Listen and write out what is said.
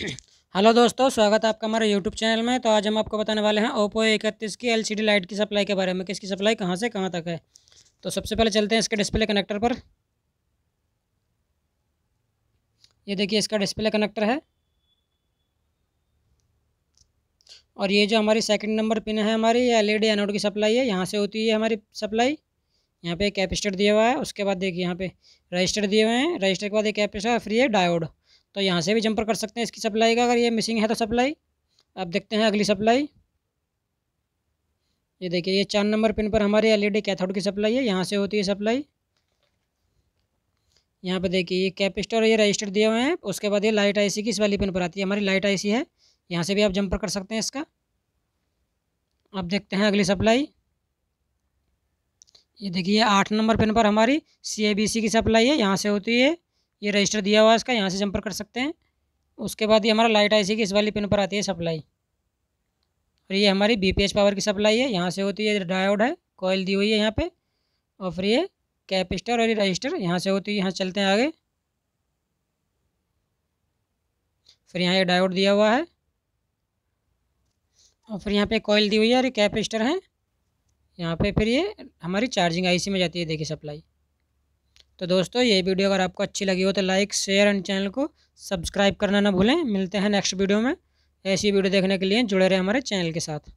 hello दोस्तों स्वागत है आपका हमारे यूट्यूब चैनल में तो आज हम आपको बताने वाले हैं ओप्पो इकतीस की एलसीडी लाइट की सप्लाई के बारे में किसकी सप्लाई कहाँ से कहाँ तक है तो सबसे पहले चलते हैं इसके डिस्प्ले कनेक्टर पर ये देखिए इसका डिस्प्ले कनेक्टर है और ये जो हमारी सेकंड नंबर पिन है हमारी ये एल ई एनोड की सप्लाई है यहाँ से होती है हमारी सप्लाई यहाँ पे कैपेसिटर दिया हुआ है उसके बाद देखिए यहाँ पे रजिस्टर दिए हुए हैं रजिस्टर के बाद एक कैपेसिटर फ्री है डायोड तो यहाँ से भी जंपर कर सकते हैं इसकी सप्लाई का अगर ये मिसिंग है तो सप्लाई अब देखते हैं अगली सप्लाई ये देखिए ये चार नंबर पिन पर हमारी एलईडी कैथोड की सप्लाई है यहाँ से होती है सप्लाई यहाँ पे देखिए ये कैपेसिटर ये रजिस्टर दिए हुए हैं उसके बाद ये लाइट आईसी की इस वाली पिन पर आती है हमारी लाइट आईसी है यहाँ से भी आप जंपर कर सकते हैं इसका अब देखते हैं अगली सप्लाई ये देखिए ये आठ नंबर पिन पर हमारी सी की सप्लाई है यहाँ से होती है ये रजिस्टर दिया हुआ है इसका यहाँ से जंपर कर सकते हैं उसके बाद ये हमारा लाइट आई सी की इस वाली पिन पर आती है सप्लाई और ये हमारी एच पावर की सप्लाई है यहाँ से होती है डायोड है कॉयल दी हुई है यहाँ पे और फिर ये कैपेसिटर और ये रजिस्टर यहाँ से होती है यहाँ चलते हैं आगे फिर यहाँ ये डायोड दिया हुआ है और फिर यहाँ पे कॉयल दी हुई है और ये कैपेसिटर है यहाँ पे फिर ये हमारी चार्जिंग आईसी में जाती है देखिए सप्लाई तो दोस्तों ये वीडियो अगर आपको अच्छी लगी हो तो लाइक शेयर एंड चैनल को सब्सक्राइब करना ना भूलें मिलते हैं नेक्स्ट वीडियो में ऐसी वीडियो देखने के लिए जुड़े रहे हमारे चैनल के साथ